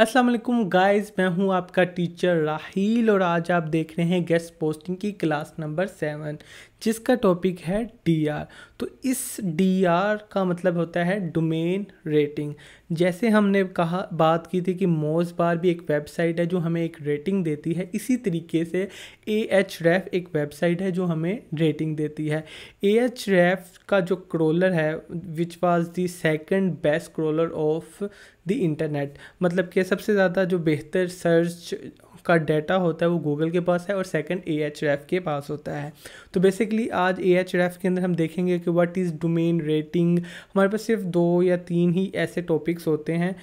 अस्सलाम वालेकुम गाइस मैं हूं आपका टीचर राहील और आज आप देख रहे हैं गेस्ट पोस्टिंग की क्लास नंबर सेवन जिसका टॉपिक है डीआर तो इस डीआर का मतलब होता है डोमेन रेटिंग जैसे हमने कहा बात की थी कि मोज बार भी एक वेबसाइट है जो हमें एक रेटिंग देती है इसी तरीके से ए एच रेफ एक वेबसाइट है जो हमें रेटिंग देती है ए एच रेफ का जो क्रोलर है which was the second best crawler of the internet मतलब कि सबसे ज़्यादा जो बेहतर सर्च का डाटा होता है वो गूगल के पास है और सेकंड ए एच रेफ के पास होता है तो बेसिकली आज ए एच रेफ के अंदर हम देखेंगे कि व्हाट इज़ डोमेन रेटिंग हमारे पास सिर्फ दो या तीन ही ऐसे टॉपिक्स होते हैं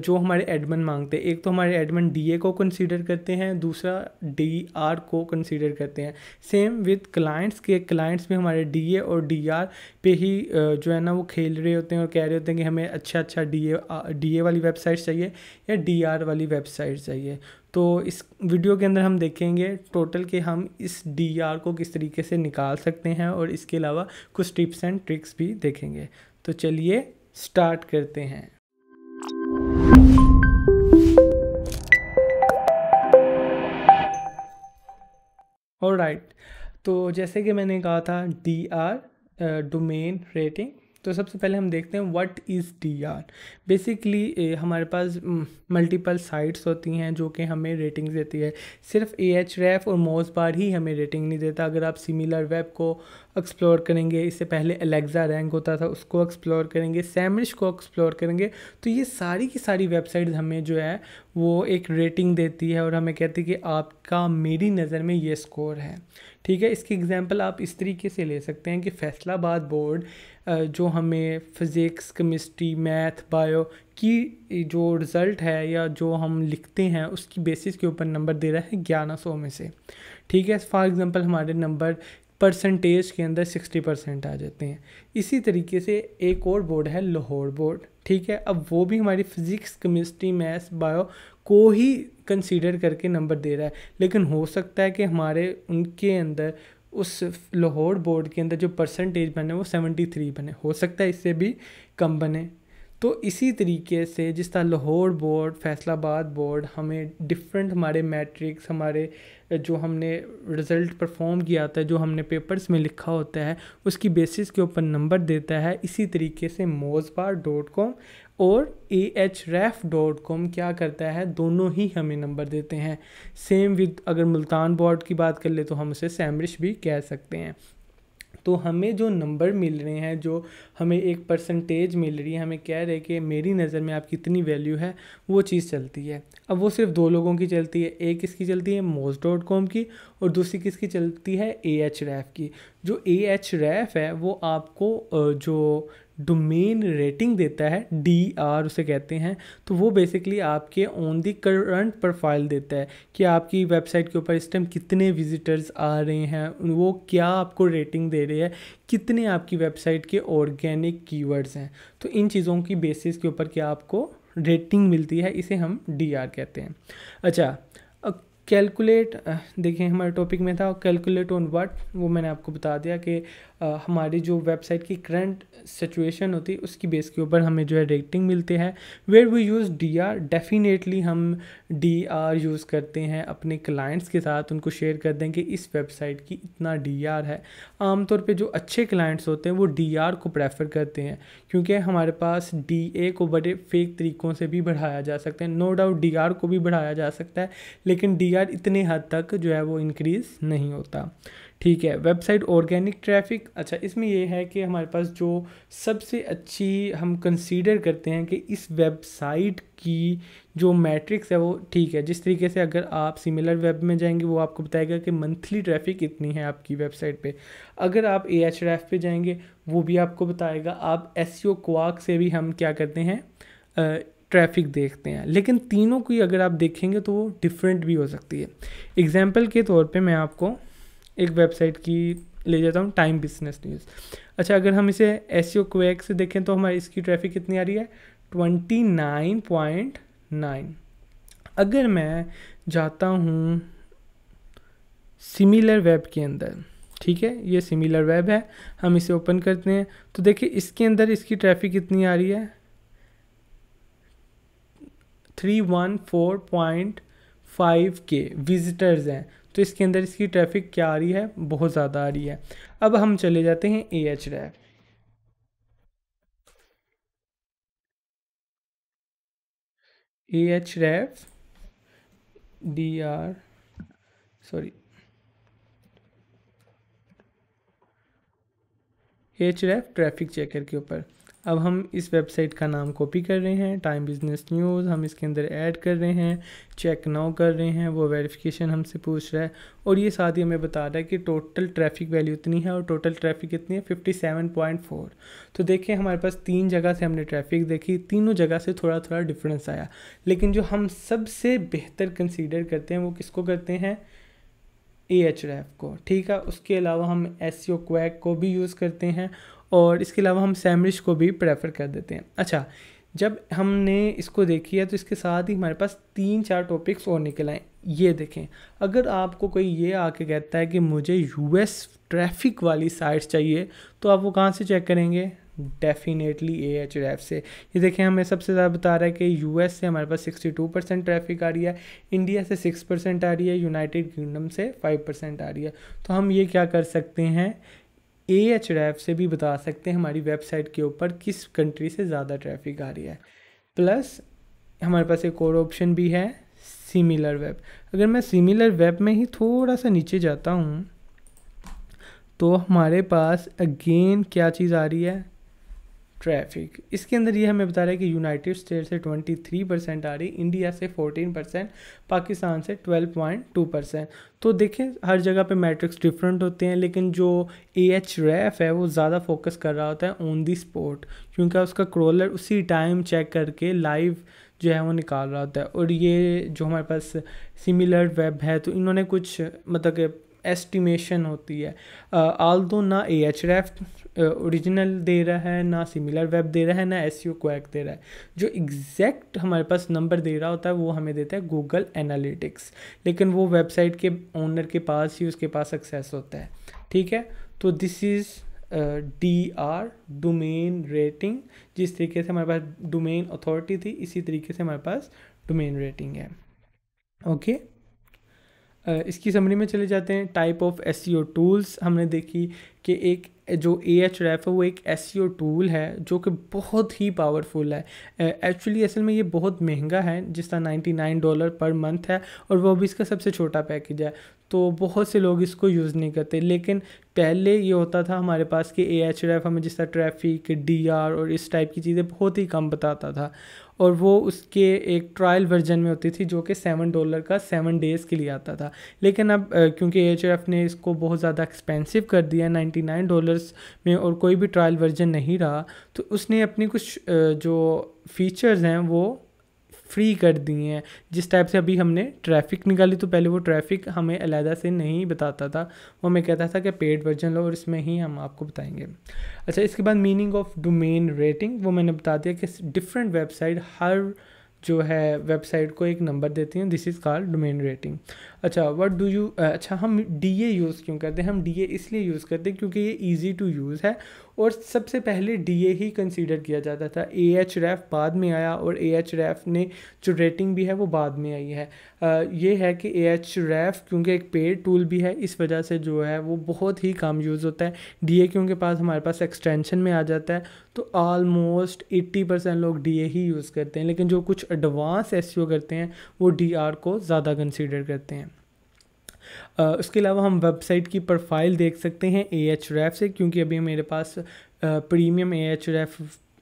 जो हमारे एडमन मांगते हैं एक तो हमारे एडमन डी ए को कंसिडर करते हैं दूसरा डी आर को कंसिडर करते हैं सेम विद क्लाइंट्स के क्लाइंट्स भी हमारे डी ए और डी आर पे ही जो है ना वो खेल रहे होते हैं और कह रहे होते हैं कि हमें अच्छा अच्छा डी ए डी ए वाली वेबसाइट चाहिए या डी आर वाली वेबसाइट चाहिए तो इस वीडियो के अंदर हम देखेंगे टोटल के हम इस डी आर को किस तरीके से निकाल सकते हैं और इसके अलावा कुछ टिप्स एंड ट्रिक्स भी देखेंगे तो चलिए स्टार्ट करते हैं और राइट right. तो जैसे कि मैंने कहा था डी आर डोमेन रेटिंग तो सबसे पहले हम देखते हैं what is D R basically हमारे पास मल्टीपल साइट्स होती हैं जो कि हमें रेटिंग्स देती है सिर्फ ए एच रेफ़ और मोज बार ही हमें रेटिंग नहीं देता अगर आप सिमिलर वेब को एक्सप्लोर करेंगे इससे पहले अलेक्ज़ा रैंक होता था उसको एक्सप्लोर करेंगे सैमरिश को एक्सप्लोर करेंगे तो ये सारी की सारी वेबसाइट्स हमें जो है वो एक रेटिंग देती है और हमें कहती है कि आपका मेरी नज़र में ये स्कोर है ठीक है इसकी एग्जांपल आप इस तरीके से ले सकते हैं कि फैसलाबाद बोर्ड जो हमें फिज़िक्स केमिस्ट्री मैथ बायो की जो रिज़ल्ट है या जो हम लिखते हैं उसकी बेसिस के ऊपर नंबर दे रहा है ग्यारह सौ में से ठीक है फॉर एग्ज़ाम्पल हमारे नंबर परसेंटेज के अंदर सिक्सटी परसेंट आ जाते हैं इसी तरीके से एक और बोर्ड है लाहौर बोर्ड ठीक है अब वो भी हमारी फिज़िक्स केमिस्ट्री मैथ्स बायो को ही कंसीडर करके नंबर दे रहा है लेकिन हो सकता है कि हमारे उनके अंदर उस लाहौर बोर्ड के अंदर जो परसेंटेज बने वो सेवेंटी थ्री बने हो सकता है इससे भी कम बने तो इसी तरीके से जिस तरह लाहौर बोर्ड फैसलाबाद बोर्ड हमें डिफरेंट हमारे मैट्रिक्स हमारे जो हमने रिज़ल्ट परफॉर्म किया होता है जो हमने पेपर्स में लिखा होता है उसकी बेसिस के ऊपर नंबर देता है इसी तरीके से मोजबार डॉट कॉम और ए एच रेफ डॉट कॉम क्या करता है दोनों ही हमें नंबर देते हैं सेम विद अगर मुल्तान बोर्ड की बात कर ले तो हम उसे सैमरिश भी कह सकते हैं तो हमें जो नंबर मिल रहे हैं जो हमें एक परसेंटेज मिल रही है हमें कह रहे कि मेरी नज़र में आपकी इतनी वैल्यू है वो चीज़ चलती है अब वो सिर्फ दो लोगों की चलती है एक किसकी चलती है मोज डॉट कॉम की और दूसरी किसकी चलती है ए एच रैफ की जो ए एच रैफ है वो आपको जो डोमेन रेटिंग देता है डी आर उसे कहते हैं तो वो बेसिकली आपके ऑन दी करंट प्रोफाइल देता है कि आपकी वेबसाइट के ऊपर इस टाइम कितने विजिटर्स आ रहे हैं वो क्या आपको रेटिंग दे रही है कितने आपकी वेबसाइट के ऑर्गेनिक कीवर्ड्स हैं तो इन चीज़ों की बेसिस के ऊपर क्या आपको रेटिंग मिलती है इसे हम डी आर कहते हैं अच्छा कैलकुलेट देखें हमारे टॉपिक में था कैलकुलेट ऑन व्हाट वो मैंने आपको बता दिया कि हमारी जो वेबसाइट की करंट सिचुएशन होती है उसकी बेस के ऊपर हमें जो है रेटिंग मिलते हैं where we use D R definitely हम डी आर यूज़ करते हैं अपने क्लाइंट्स के साथ उनको शेयर कर दें कि इस वेबसाइट की इतना डी आर है आमतौर पर जो अच्छे क्लाइंट्स होते हैं वो डी आर को प्रेफर करते हैं क्योंकि हमारे पास डी ए को बड़े फेक तरीक़ों से भी बढ़ाया जा सकता है नो डाउट डी आर को भी बढ़ाया जा सकता है लेकिन डी आर इतने हद तक जो है वो इंक्रीज़ नहीं होता ठीक है वेबसाइट ऑर्गेनिक ट्रैफिक अच्छा इसमें यह है कि हमारे पास जो सबसे अच्छी हम कंसीडर करते हैं कि इस वेबसाइट की जो मैट्रिक्स है वो ठीक है जिस तरीके से अगर आप सिमिलर वेब में जाएंगे वो आपको बताएगा कि मंथली ट्रैफिक कितनी है आपकी वेबसाइट पे अगर आप ए एच रैफ पे जाएंगे वो भी आपको बताएगा आप एस सी e से भी हम क्या करते हैं ट्रैफिक देखते हैं लेकिन तीनों की अगर आप देखेंगे तो वो डिफरेंट भी हो सकती है एग्जाम्पल के तौर पर मैं आपको एक वेबसाइट की ले जाता हूँ टाइम बिजनेस न्यूज़ अच्छा अगर हम इसे एस ओ क्वेक से देखें तो हमारी इसकी ट्रैफिक कितनी आ रही है ट्वेंटी नाइन पॉइंट नाइन अगर मैं जाता हूँ सिमिलर वेब के अंदर ठीक है ये सिमिलर वेब है हम इसे ओपन करते हैं तो देखिए इसके अंदर इसकी ट्रैफिक कितनी आ रही है three one four point five के विजिटर्स हैं तो इसके अंदर इसकी ट्रैफिक क्या आ रही है बहुत ज़्यादा आ रही है अब हम चले जाते हैं A H rap A H ref D R sorry H ref traffic checker के ऊपर अब हम इस वेबसाइट का नाम कॉपी कर रहे हैं टाइम बिजनेस न्यूज़ हम इसके अंदर ऐड कर रहे हैं चेक नाउ कर रहे हैं वो वेरिफिकेशन हमसे पूछ रहा है और ये साथ ही हमें बता रहा है कि टोटल ट्रैफिक वैल्यू इतनी है और टोटल ट्रैफिक कितनी है फिफ्टी सेवन पॉइंट फोर तो देखिए हमारे पास तीन जगह से हमने ट्रैफिक देखी तीनों जगह से थोड़ा थोड़ा डिफरेंस आया लेकिन जो हम सबसे बेहतर कंसीडर करते हैं वो किसको करते हैं ए एच रैफ को ठीक है उसके अलावा हम एस क्वैक e को भी यूज़ करते हैं और इसके अलावा हम सैमरिश को भी प्रेफर कर देते हैं अच्छा जब हमने इसको देखी है तो इसके साथ ही हमारे पास तीन चार टॉपिक्स और निकल आए ये देखें अगर आपको कोई ये आके कहता है कि मुझे यूएस ट्रैफिक वाली साइट्स चाहिए तो आप वो कहाँ से चेक करेंगे डेफिनेटली ए एच एफ से ये देखें हमें सबसे ज़्यादा बता रहा है कि यू एस से हमारे पास सिक्सटी टू परसेंट ट्रैफिक आ रही है इंडिया से सिक्स परसेंट आ रही है यूनाइटेड किंगडम से फाइव परसेंट आ रही है तो हम ये क्या कर सकते हैं ए एच रैफ से भी बता सकते हैं हमारी वेबसाइट के ऊपर किस कंट्री से ज़्यादा ट्रैफिक आ रही है प्लस हमारे पास एक और ऑप्शन भी है सिमिलर वेब अगर मैं सिमिलर वेब में ही थोड़ा सा नीचे जाता हूँ तो हमारे पास अगेन क्या चीज़ आ रही है ट्रैफिक इसके अंदर ये हमें बता रहा है कि यूनाइटेड स्टेट से 23 परसेंट आ रही इंडिया से 14 परसेंट पाकिस्तान से 12.2 परसेंट तो देखें हर जगह पे मैट्रिक्स डिफरेंट होते हैं लेकिन जो ए एच रैफ है वो ज़्यादा फोकस कर रहा होता है ऑन दी स्पॉट क्योंकि उसका क्रोलर उसी टाइम चेक करके लाइव जो है वो निकाल रहा होता है और ये जो हमारे पास सिमिलर वेब है तो इन्होंने कुछ मतलब के एस्टिमेशन होती है आल दो ना ए एच रेफ ओरिजिनल दे रहा है ना सिमिलर वेब दे रहा है ना एस यू क्वैक दे रहा है जो एग्जैक्ट हमारे पास नंबर दे रहा होता है वो हमें देता है गूगल एनालिटिक्स लेकिन वो वेबसाइट के ओनर के पास ही उसके पास एक्सेस होता है ठीक है तो this is D R domain rating जिस तरीके से हमारे पास डोमेन अथॉरिटी थी इसी तरीके से हमारे पास डोमेन रेटिंग है ओके okay? इसकी समरी में चले जाते हैं टाइप ऑफ एस टूल्स हमने देखी कि एक जो ए एच रैफ है वो एक एस टूल e है जो कि बहुत ही पावरफुल है एक्चुअली असल में ये बहुत महंगा है जिसका 99 डॉलर पर मंथ है और वो भी इसका सबसे छोटा पैकेज है तो बहुत से लोग इसको यूज़ नहीं करते लेकिन पहले ये होता था हमारे पास कि ए एच एफ हमें जिस तरह ट्रैफिक डी आर और इस टाइप की चीज़ें बहुत ही कम बताता था और वो उसके एक ट्रायल वर्जन में होती थी जो कि सेवन डॉलर का सेवन डेज़ के लिए आता था लेकिन अब क्योंकि ए एच एफ ने इसको बहुत ज़्यादा एक्सपेंसिव कर दिया नाइन्टी नाइन डॉलर्स में और कोई भी ट्रायल वर्जन नहीं रहा तो उसने अपनी कुछ जो फीचर्स हैं वो फ्री कर दिए हैं जिस टाइप से अभी हमने ट्रैफिक निकाली तो पहले वो ट्रैफिक हमें अलहदा से नहीं बताता था वो हमें कहता था कि पेड वर्जन लो और इसमें ही हम आपको बताएंगे अच्छा इसके बाद मीनिंग ऑफ डोमेन रेटिंग वो मैंने बता दिया कि डिफरेंट वेबसाइट हर जो है वेबसाइट को एक नंबर देती हैं this is called domain rating अच्छा व्हाट डू यू अच्छा हम डी ए यूज़ क्यों करते हैं हम डी ए इसलिए यूज़ करते हैं क्योंकि ये ईजी टू यूज़ है और सबसे पहले डी ए ही कंसीडर किया जाता था ए एच रेफ़ बाद में आया और ए एच रैफ ने जो रेटिंग भी है वो बाद में आई है ये है कि ए एच रेफ़ क्योंकि एक पेड टूल भी है इस वजह से जो है वो बहुत ही कम यूज़ होता है डी ए क्योंकि पास हमारे पास एक्सटेंशन में आ जाता है तो आलमोस्ट एट्टी परसेंट लोग डी ए ही यूज़ करते हैं लेकिन जो कुछ एडवांस एस e करते हैं वो डी को ज़्यादा कंसिडर करते हैं आ, उसके अलावा हम वेबसाइट की प्रोफाइल देख सकते हैं ए एच रेफ़ से क्योंकि अभी मेरे पास प्रीमियम ए एच रेफ़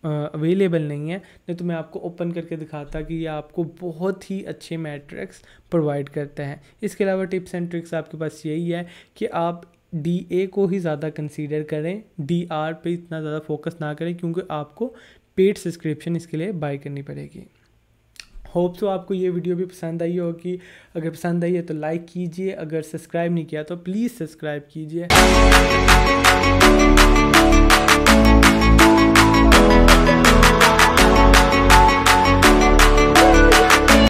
अवेलेबल नहीं है नहीं तो मैं आपको ओपन करके दिखाता कि ये आपको बहुत ही अच्छे मैट्रिक्स प्रोवाइड करता है इसके अलावा टिप्स एंड ट्रिक्स आपके पास यही है कि आप डी ए को ही ज़्यादा कंसीडर करें डी आर पे इतना ज़्यादा फोकस ना करें क्योंकि आपको पेड सब्सक्रिप्शन इसके लिए बाई करनी पड़ेगी होप सो तो आपको ये वीडियो भी पसंद आई होगी अगर पसंद आई है तो लाइक कीजिए अगर सब्सक्राइब नहीं किया तो प्लीज़ सब्सक्राइब कीजिए